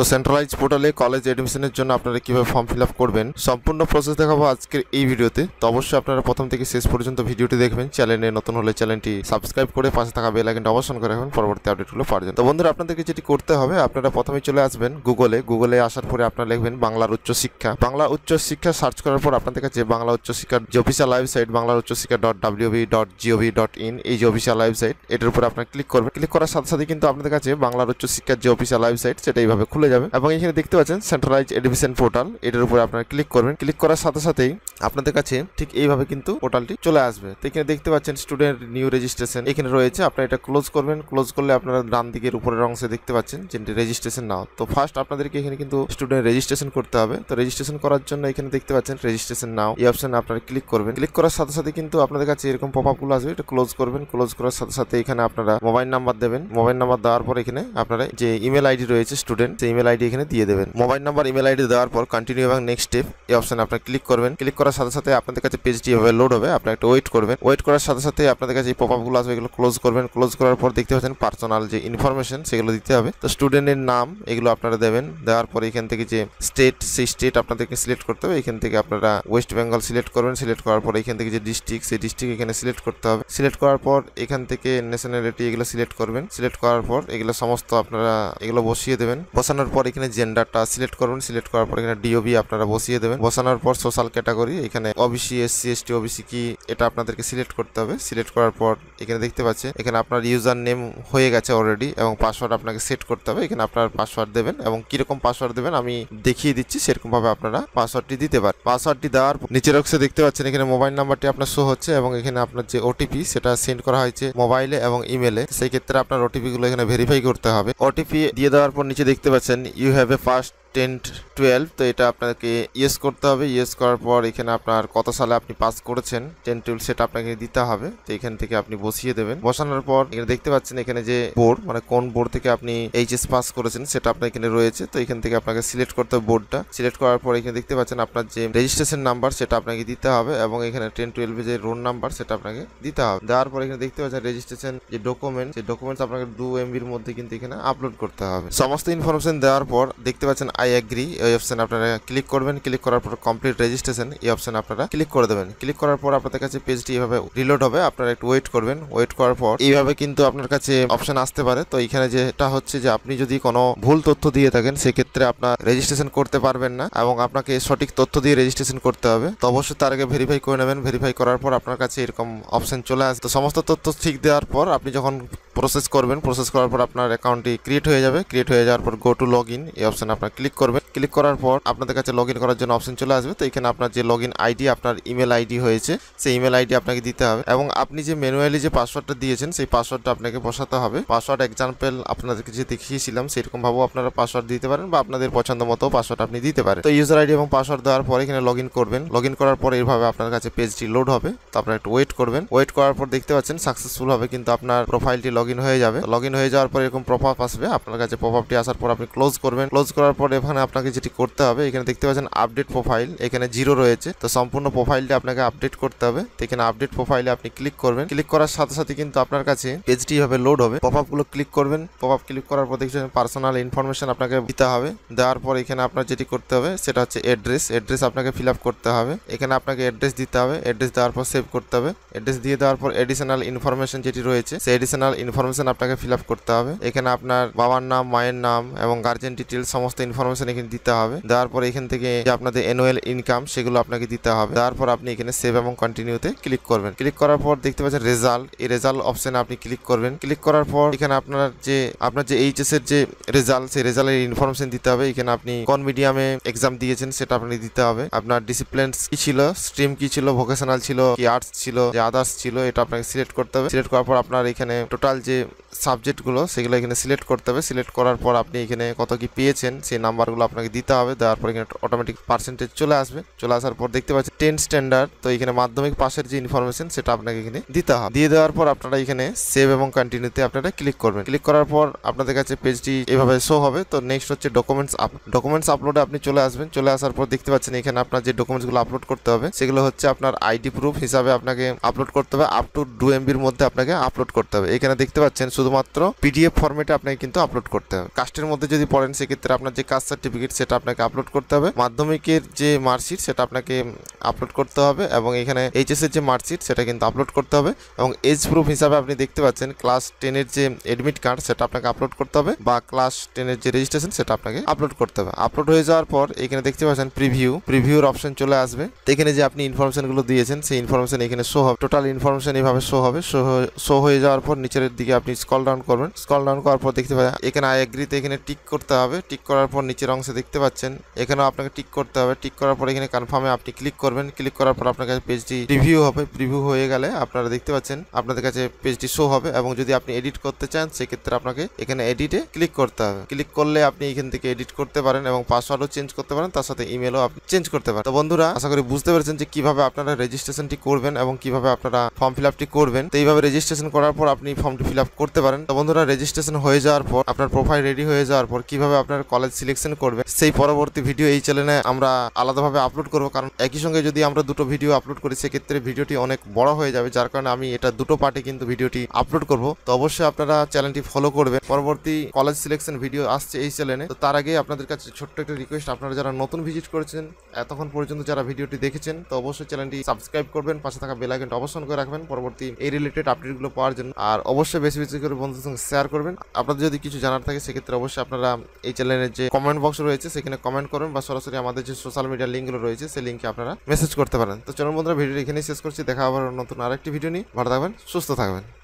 তো সেন্ট্রালাইজ পোর্টালে কলেজ এডমিশনের জন্য আপনারা কীভাবে ফর্ম ফিল করবেন সম্পূর্ণ প্রসেস দেখাবো আজকের এই ভিডিওতে তো অবশ্যই আপনারা প্রথম থেকে শেষ পর্যন্ত ভিডিওটি দেখবেন চ্যানেলে নতুন হলে চ্যানেলটি সাবস্ক্রাইব করে পাশে থাকা বেল আইকনটি অবশ্যই করে রাখবেন পরবর্তী আপডেটগুলো পাওয়ার জন্য তো বন্ধুরা আপনাদেরকে যেটি করতে হবে আপনারা প্রথমে চলে আসবেন গুগলে গুগলে আসার পরে আপনারা লিখবেন বাংলার উচ্চশিক্ষা বাংলা উচ্চশিক্ষা সার্চ করার পর আপনাদের কাছে বাংলা উচ্চশিক্ষার যে অফিসিয়াল ওয়েবসাইট বাংলার উচ্চশিক্ষা dot WB dot GOV dot in এই যে অফিসিয়াল ওয়েবসাইট এটার উপর আপনারা ক্লিক করবেন ক্লিক করার সাথে সাথে কিন্তু আপনাদের কাছে বাংলার উচ্চশিক্ষার যে অফিসিয়াল ওয়েবসাইট সেটা এইভাবে খুলে খুলে যাবে এবং এখানে দেখতে পাচ্ছেন সেন্ট্রালাইজ এডুকেশন পোর্টাল এটার উপরে আপনারা ক্লিক করবেন ক্লিক করার সাথে সাথেই আপনাদের কাছে ঠিক এইভাবে কিন্তু পোর্টালটি চলে আসবে তো এখানে দেখতে পাচ্ছেন স্টুডেন্ট নিউ রেজিস্ট্রেশন এখানে রয়েছে আপনারা এটা ক্লোজ করবেন ক্লোজ করলে আপনারা ডান দিকের উপরের অংশে দেখতে পাচ্ছেন যে রেজিস্ট্রেশন নাও তো ফার্স্ট আপনাদেরকে এখানে কিন্তু স্টুডেন্ট রেজিস্ট্রেশন করতে হবে তো রেজিস্ট্রেশন করার জন্য এখানে দেখতে পাচ্ছেন রেজিস্ট্রেশন নাও এই অপশানে আপনারা ক্লিক করবেন ক্লিক করার সাথে সাথে কিন্তু আপনাদের কাছে এরকম পপ আপগুলো আসবে এটা ক্লোজ করবেন ক্লোজ করার সাথে সাথে এখানে আপনারা মোবাইল নাম্বার দেবেন মোবাইল নাম্বার দেওয়ার পর এখানে আপনারা যে ইমেল আইডি রয়েছে স্টুডেন্ট সেই ইমেল আইডি এখানে দিয়ে দেবেন মোবাইল নাম্বার ইমেল আইডি দেওয়ার পর কন্টিনিউ এবং নেক্সট স্টেপ এই অপশানে আপনার ক্লিক করবেন ক্লিক করার সাথে সাথে আপনাদের কাছে পেজটি এভাবে লোড হবে আপনার একটা ওয়েট করবেন ওয়েট করার সাথে সাথে আপনাদের কাছে এই পপ আসবে এগুলো ক্লোজ করবেন ক্লোজ করার পর দেখতে পাচ্ছেন পার্সোনাল যে ইনফরমেশন সেগুলো দিতে হবে তো স্টুডেন্টের নাম এগুলো আপনারা দেবেন দেওয়ার পর এখান থেকে যে স্টেট সেই স্টেট আপনাদেরকে সিলেক্ট করতে হবে এখান থেকে আপনারা ওয়েস্ট বেঙ্গল সিলেক্ট করবেন সিলেক্ট করার পর এখান থেকে যে ডিস্ট্রিক্ট সেই ডিস্ট্রিক্ট এখানে সিলেক্ট করতে হবে সিলেক্ট করার পর এখান থেকে ন্যাশনালিটি এগুলো সিলেক্ট করবেন সিলেক্ট করার পর এগুলো সমস্ত আপনারা এগুলো বসিয়ে দেবেন বসানোর বসানোর পর এখানে জেন্ডারটা সিলেক্ট করবেন সিলেক্ট করার পর এখানে ডিওবি আপনারা বসিয়ে দেবেন বসানোর পর সোশ্যাল ক্যাটাগরি এখানে ওবিসি এসসি এসটি ওবিসি কি এটা আপনাদেরকে সিলেক্ট করতে হবে সিলেক্ট করার পর এখানে দেখতে পাচ্ছেন এখানে আপনার ইউজার নেম হয়ে গেছে অলরেডি এবং পাসওয়ার্ড আপনাকে সেট করতে হবে এখানে আপনার পাসওয়ার্ড দেবেন এবং কীরকম পাসওয়ার্ড দেবেন আমি দেখিয়ে দিচ্ছি সেরকমভাবে আপনারা পাসওয়ার্ডটি দিতে পারেন পাসওয়ার্ডটি দেওয়ার নিচের অংশে দেখতে পাচ্ছেন এখানে মোবাইল নাম্বারটি আপনার শো হচ্ছে এবং এখানে আপনার যে ওটিপি সেটা সেন্ড করা হয়েছে মোবাইলে এবং ইমেলে সেই ক্ষেত্রে আপনার ওটিপি গুলো এখানে ভেরিফাই করতে হবে ওটিপি দিয়ে দেওয়ার পর নিচে দেখতে পাচ্ছেন you have a first ten twelve তো এটা আপনাকে ইয়েস করতে হবে ইয়েস করার পর এখানে আপনার কত সালে আপনি পাস করেছেন টেন টুয়েলভ সেটা আপনাকে দিতে হবে তো এখান থেকে আপনি বসিয়ে দেবেন বসানোর পর এখানে দেখতে পাচ্ছেন এখানে যে বোর্ড মানে কোন বোর্ড থেকে আপনি এইচএস পাস করেছেন সেটা আপনার এখানে রয়েছে তো এখান থেকে আপনাকে সিলেক্ট করতে হবে বোর্ডটা সিলেক্ট করার পর এখানে দেখতে পাচ্ছেন আপনার যে রেজিস্ট্রেশন নাম্বার সেটা আপনাকে দিতে হবে এবং এখানে টেন টুয়েলভে যে রোল নাম্বার সেটা আপনাকে দিতে হবে দেওয়ার পর এখানে দেখতে পাচ্ছেন রেজিস্ট্রেশন যে ডকুমেন্ট সেই ডকুমেন্টস আপনাকে দু এমবির মধ্যে কিন্তু এখানে আপলোড করতে হবে সমস্ত ইনফরমেশন দেওয়ার পর দেখতে পাচ্ছেন আই এগ্রি এই অপশন আপনারা ক্লিক করবেন ক্লিক করার পর কমপ্লিট রেজিস্ট্রেশন এই অপশন আপনারা ক্লিক করে দেবেন ক্লিক করার পর আপনাদের কাছে পেজটি এইভাবে রিলোড হবে আপনারা একটু ওয়েট করবেন ওয়েট করার পর এইভাবে কিন্তু আপনার কাছে অপশান আসতে পারে তো এখানে যেটা হচ্ছে যে আপনি যদি কোনো ভুল তথ্য দিয়ে থাকেন সেক্ষেত্রে আপনার রেজিস্ট্রেশন করতে পারবেন না এবং আপনাকে সঠিক তথ্য দিয়ে রেজিস্ট্রেশন করতে হবে তো অবশ্যই তার আগে ভেরিফাই করে নেবেন ভেরিফাই করার পর আপনার কাছে এরকম অপশান চলে আসে তো সমস্ত তথ্য ঠিক দেওয়ার পর আপনি যখন প্রসেস করবেন প্রসেস করার পর আপনার অ্যাকাউন্টটি ক্রিয়েট হয়ে যাবে ক্রিয়েট হয়ে যাওয়ার পর গো টু লগ ইন এই অপশানে আপনার ক্লিক করবেন ক্লিক করার পর আপনাদের কাছে লগ করার জন্য অপশন চলে আসবে তো এখানে আপনার যে লগ আইডি আপনার ইমেল আইডি হয়েছে সেই ইমেল আইডি আপনাকে দিতে হবে এবং আপনি যে ম্যানুয়ালি যে পাসওয়ার্ডটা দিয়েছেন সেই পাসওয়ার্ডটা আপনাকে বসাতে হবে পাসওয়ার্ড এক্সাম্পল আপনাদেরকে যে দেখিয়েছিলাম সেরকমভাবেও আপনারা পাসওয়ার্ড দিতে পারেন বা আপনাদের পছন্দ মতো পাসওয়ার্ড আপনি দিতে পারেন তো ইউজার আইডি এবং পাসওয়ার্ড দেওয়ার পর এখানে লগ করবেন লগ করার পর এইভাবে আপনার কাছে পেজটি লোড হবে তো আপনারা একটু ওয়েট করবেন ওয়েট করার পর দেখতে পাচ্ছেন সাকসেসফুল হবে কিন্তু আপনার প্রোফাইলটি লগ লগ হয়ে যাবে লগ হয়ে যাওয়ার পর এরকম প্রভাব আপ আসবে আপনার কাছে প্রভাবটি আপটি আসার পর আপনি ক্লোজ করবেন ক্লোজ করার পর এখানে আপনাকে যেটি করতে হবে এখানে দেখতে পাচ্ছেন আপডেট প্রোফাইল এখানে জিরো রয়েছে তো সম্পূর্ণ প্রোফাইলটা আপনাকে আপডেট করতে হবে এখানে আপডেট প্রোফাইলে আপনি ক্লিক করবেন ক্লিক করার সাথে সাথে কিন্তু আপনার কাছে পেজটি এভাবে লোড হবে পপ গুলো ক্লিক করবেন পপ আপ ক্লিক করার পর দেখছেন পার্সোনাল ইনফরমেশন আপনাকে দিতে হবে দেওয়ার পর এখানে আপনার যেটি করতে হবে সেটা হচ্ছে অ্যাড্রেস অ্যাড্রেস আপনাকে ফিল আপ করতে হবে এখানে আপনাকে অ্যাড্রেস দিতে হবে অ্যাড্রেস দেওয়ার পর সেভ করতে হবে অ্যাড্রেস দিয়ে দেওয়ার পর এডিশনাল ইনফরমেশন যেটি রয়েছে সেই এডিশনাল ইনফরমেশন আপনাকে ফিল করতে হবে এখানে আপনার বাবার নাম মায়ের নাম এবং গার্জেন ডিটেলস সমস্ত ইনফরমেশন এখানে দিতে হবে দেওয়ার পর এখান থেকে যে আপনাদের অ্যানুয়াল ইনকাম সেগুলো আপনাকে দিতে হবে তারপর আপনি এখানে সেভ এবং কন্টিনিউতে ক্লিক করবেন ক্লিক করার পর দেখতে পাচ্ছেন রেজাল্ট এই রেজাল্ট অপশানে আপনি ক্লিক করবেন ক্লিক করার পর এখানে আপনার যে আপনার যে এইচএস এর যে রেজাল্ট সেই রেজাল্টের ইনফরমেশন দিতে হবে এখানে আপনি কোন মিডিয়ামে এক্সাম দিয়েছেন সেটা আপনি দিতে হবে আপনার ডিসিপ্লিন কি ছিল স্ট্রিম কি ছিল ভোকেশনাল ছিল কি আর্টস ছিল যে আদার্স ছিল এটা আপনাকে সিলেক্ট করতে হবে সিলেক্ট করার পর আপনার এখানে টোটাল Кстати, সাবজেক্টগুলো সেগুলো এখানে সিলেক্ট করতে হবে সিলেক্ট করার পর আপনি এখানে কত কি পেয়েছেন সেই নাম্বারগুলো আপনাকে দিতে হবে দেওয়ার পর এখানে অটোমেটিক পার্সেন্টেজ চলে আসবে চলে আসার পর দেখতে পাচ্ছেন টেন স্ট্যান্ডার্ড তো এখানে মাধ্যমিক পাশের যে ইনফরমেশন সেটা আপনাকে এখানে দিতে হবে দিয়ে দেওয়ার পর আপনারা এখানে সেভ এবং কন্টিনিউতে আপনারা ক্লিক করবেন ক্লিক করার পর আপনাদের কাছে পেজটি এভাবে শো হবে তো নেক্সট হচ্ছে ডকুমেন্টস আপ ডকুমেন্টস আপলোডে আপনি চলে আসবেন চলে আসার পর দেখতে পাচ্ছেন এখানে আপনার যে ডকুমেন্টসগুলো আপলোড করতে হবে সেগুলো হচ্ছে আপনার আইডি প্রুফ হিসাবে আপনাকে আপলোড করতে হবে আপ টু ডু এমবির মধ্যে আপনাকে আপলোড করতে হবে এখানে দেখতে পাচ্ছেন শুধু শুধুমাত্র পিডিএফ ফর্মেটে আপনাকে কিন্তু আপলোড করতে হবে কাস্টের মধ্যে যদি পড়েন সেক্ষেত্রে আপনার যে কাস্ট সার্টিফিকেট সেটা আপনাকে আপলোড করতে হবে মাধ্যমিকের যে মার্কশিট সেটা আপনাকে আপলোড করতে হবে এবং এখানে এইচএসের যে মার্কশিট সেটা কিন্তু আপলোড করতে হবে এবং এজ প্রুফ হিসাবে আপনি দেখতে পাচ্ছেন ক্লাস টেনের যে এডমিট কার্ড সেটা আপনাকে আপলোড করতে হবে বা ক্লাস টেনের যে রেজিস্ট্রেশন সেটা আপনাকে আপলোড করতে হবে আপলোড হয়ে যাওয়ার পর এখানে দেখতে পাচ্ছেন প্রিভিউ প্রিভিউর অপশন চলে আসবে এখানে যে আপনি ইনফরমেশনগুলো দিয়েছেন সেই ইনফরমেশন এখানে শো হবে টোটাল ইনফরমেশন এইভাবে শো হবে শো হয়ে যাওয়ার পর নিচের দিকে আপনি স্কল ডাউন করবেন স্কল ডাউন করার পর দেখতে পাচ্ছেন এখানে আই এগ্রিতে এখানে টিক করতে হবে টিক করার পর নিচের অংশে দেখতে পাচ্ছেন এখানেও আপনাকে টিক করতে হবে টিক করার পর এখানে কনফার্মে আপনি ক্লিক করবেন ক্লিক করার পর আপনার কাছে পেজটি রিভিউ হবে রিভিউ হয়ে গেলে আপনারা দেখতে পাচ্ছেন আপনাদের কাছে পেজটি শো হবে এবং যদি আপনি এডিট করতে চান সেক্ষেত্রে আপনাকে এখানে এডিটে ক্লিক করতে হবে ক্লিক করলে আপনি এখান থেকে এডিট করতে পারেন এবং পাসওয়ার্ডও চেঞ্জ করতে পারেন তার সাথে ইমেলও আপনি চেঞ্জ করতে পারেন তো বন্ধুরা আশা করি বুঝতে পেরেছেন যে কিভাবে আপনারা রেজিস্ট্রেশনটি করবেন এবং কিভাবে আপনারা ফর্ম ফিল আপটি করবেন তো এইভাবে রেজিস্ট্রেশন করার পর আপনি ফর্মটি ফিল আপ করতে পারেন তো বন্ধুরা রেজিস্ট্রেশন হয়ে যাওয়ার পর আপনার প্রোফাইল রেডি হয়ে যাওয়ার পর কিভাবে আপনার কলেজ সিলেকশন করবে সেই পরবর্তী ভিডিও এই চ্যানেলে আমরা আলাদাভাবে আপলোড করব কারণ একই সঙ্গে যদি আমরা দুটো ভিডিও আপলোড করি সেক্ষেত্রে ভিডিওটি অনেক বড় হয়ে যাবে যার কারণে আমি এটা দুটো পার্টে কিন্তু ভিডিওটি আপলোড করব তো অবশ্যই আপনারা চ্যানেলটি ফলো করবেন পরবর্তী কলেজ সিলেকশন ভিডিও আসছে এই চ্যানেলে তো তার আগে আপনাদের কাছে ছোট্ট একটা রিকোয়েস্ট আপনারা যারা নতুন ভিজিট করেছেন এতক্ষণ পর্যন্ত যারা ভিডিওটি দেখেছেন তো অবশ্যই চ্যানেলটি সাবস্ক্রাইব করবেন পাশে থাকা বেলাইকনটা অবসান করে রাখবেন পরবর্তী এই রিলেটেড আপডেটগুলো পাওয়ার জন্য আর অবশ্যই বেশি বেশি করে আপনাদের বন্ধুদের সঙ্গে শেয়ার করবেন আপনাদের যদি কিছু জানার থাকে সেক্ষেত্রে অবশ্যই আপনারা এই চ্যানেলের যে কমেন্ট বক্স রয়েছে সেখানে কমেন্ট করবেন বা সরাসরি আমাদের যে সোশ্যাল মিডিয়া লিঙ্কগুলো রয়েছে সেই লিঙ্কে আপনারা মেসেজ করতে পারেন তো চলুন বন্ধুরা ভিডিও এখানেই শেষ করছি দেখা আবার নতুন আরেকটি ভিডিও নিয়ে ভালো থাকবেন সুস্থ থাকবেন